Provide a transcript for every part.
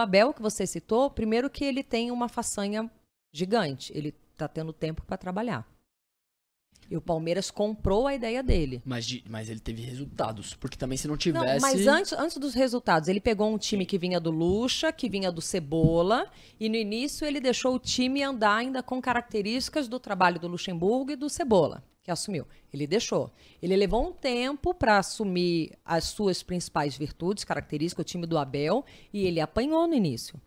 o Abel, que você citou, primeiro que ele tem uma façanha gigante. Ele está tendo tempo para trabalhar. E o Palmeiras comprou a ideia dele. Mas, mas ele teve resultados, porque também se não tivesse. Não, mas antes, antes dos resultados, ele pegou um time que vinha do Lucha, que vinha do Cebola, e no início ele deixou o time andar ainda com características do trabalho do Luxemburgo e do Cebola que assumiu. Ele deixou. Ele levou um tempo para assumir as suas principais virtudes, características, o time do Abel, e ele apanhou no início.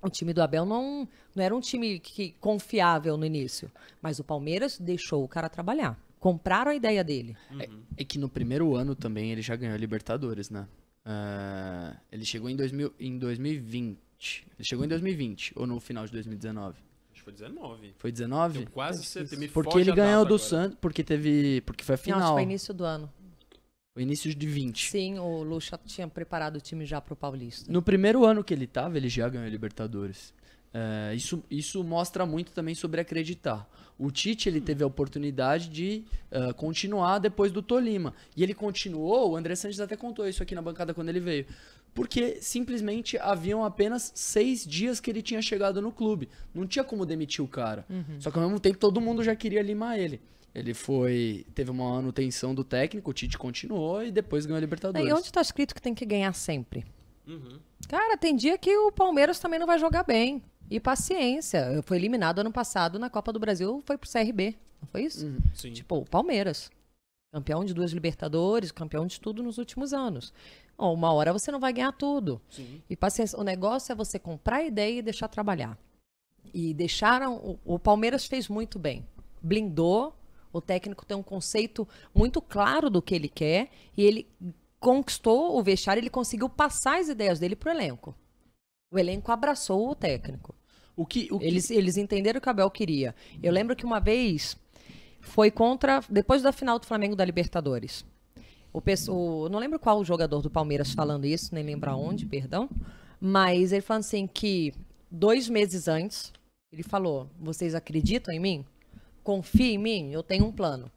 O time do Abel não, não era um time que, confiável no início, mas o Palmeiras deixou o cara trabalhar. Compraram a ideia dele. É, é que no primeiro ano também ele já ganhou a Libertadores, né? Uh, ele chegou em, 2000, em 2020. Ele chegou em 2020 ou no final de 2019? Acho que foi 19. Foi 19? Eu quase certeza. Porque ele ganhou do Santos, porque teve, porque foi a final. Não, acho que foi início do ano. O início de 20. Sim, o Lucha tinha preparado o time já para o Paulista. No primeiro ano que ele tava, ele já ganhou Libertadores. É, isso, isso mostra muito também sobre acreditar. O Tite ele teve a oportunidade de uh, continuar depois do Tolima. E ele continuou, o André Santos até contou isso aqui na bancada quando ele veio. Porque simplesmente haviam apenas seis dias que ele tinha chegado no clube. Não tinha como demitir o cara. Uhum. Só que ao mesmo tempo todo mundo já queria limar ele. Ele foi. Teve uma manutenção do técnico, o Tite continuou e depois ganhou a é, Libertadores. E onde está escrito que tem que ganhar sempre? Uhum. Cara, tem dia que o Palmeiras também não vai jogar bem. E paciência. Foi eliminado ano passado na Copa do Brasil, foi pro CRB. Não foi isso? Uhum. Sim. Tipo, o Palmeiras. Campeão de duas Libertadores, campeão de tudo nos últimos anos. Bom, uma hora você não vai ganhar tudo. Sim. E paciência. O negócio é você comprar a ideia e deixar trabalhar. E deixaram. O, o Palmeiras fez muito bem. Blindou o técnico tem um conceito muito claro do que ele quer e ele conquistou o vestiário, ele conseguiu passar as ideias dele pro elenco. O elenco abraçou o técnico. O que, o que... Eles, eles entenderam o que o Abel queria. Eu lembro que uma vez foi contra. Depois da final do Flamengo da Libertadores. O pessoal, não lembro qual o jogador do Palmeiras falando isso, nem lembro aonde, perdão. Mas ele falando assim que dois meses antes, ele falou: Vocês acreditam em mim? confia em mim, eu tenho um plano.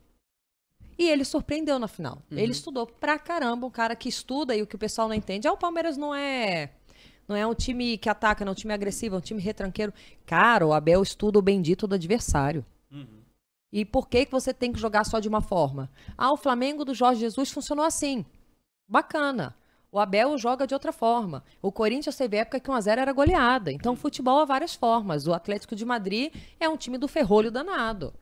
E ele surpreendeu na final. Uhum. Ele estudou pra caramba, um cara que estuda e o que o pessoal não entende. Ah, o Palmeiras não é não é um time que ataca, não é um time agressivo, é um time retranqueiro. Cara, o Abel estuda o bendito do adversário. Uhum. E por que, que você tem que jogar só de uma forma? Ah, o Flamengo do Jorge Jesus funcionou assim. Bacana. O Abel joga de outra forma. O Corinthians teve época que 1x0 era goleada. Então, futebol há várias formas. O Atlético de Madrid é um time do ferrolho danado.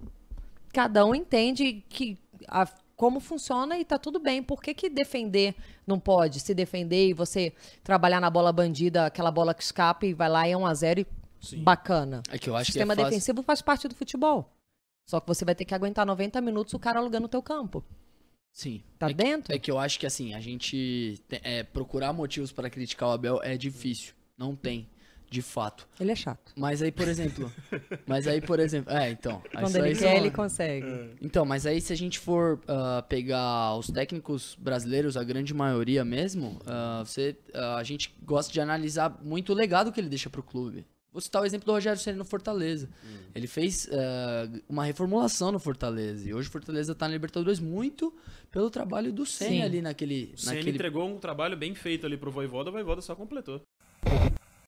Cada um entende que a, como funciona e tá tudo bem. Por que, que defender não pode? Se defender e você trabalhar na bola bandida, aquela bola que escapa e vai lá e é 1x0 e Sim. bacana. É que eu acho o sistema que é defensivo faz parte do futebol. Só que você vai ter que aguentar 90 minutos o cara alugando o teu campo. Sim. Tá é dentro? Que, é que eu acho que assim, a gente é, procurar motivos para criticar o Abel é difícil. Não tem, de fato. Ele é chato. Mas aí, por exemplo. mas aí, por exemplo. É, então. Quando ele quer, são... ele consegue. É. Então, mas aí se a gente for uh, pegar os técnicos brasileiros, a grande maioria mesmo, uh, você, uh, a gente gosta de analisar muito o legado que ele deixa pro clube. Vou citar o exemplo do Rogério Ceni no Fortaleza. Hum. Ele fez uh, uma reformulação no Fortaleza. E hoje o Fortaleza está na Libertadores muito pelo trabalho do Ceni ali naquele. O naquele... entregou um trabalho bem feito ali pro Voivoda, o Voivoda só completou.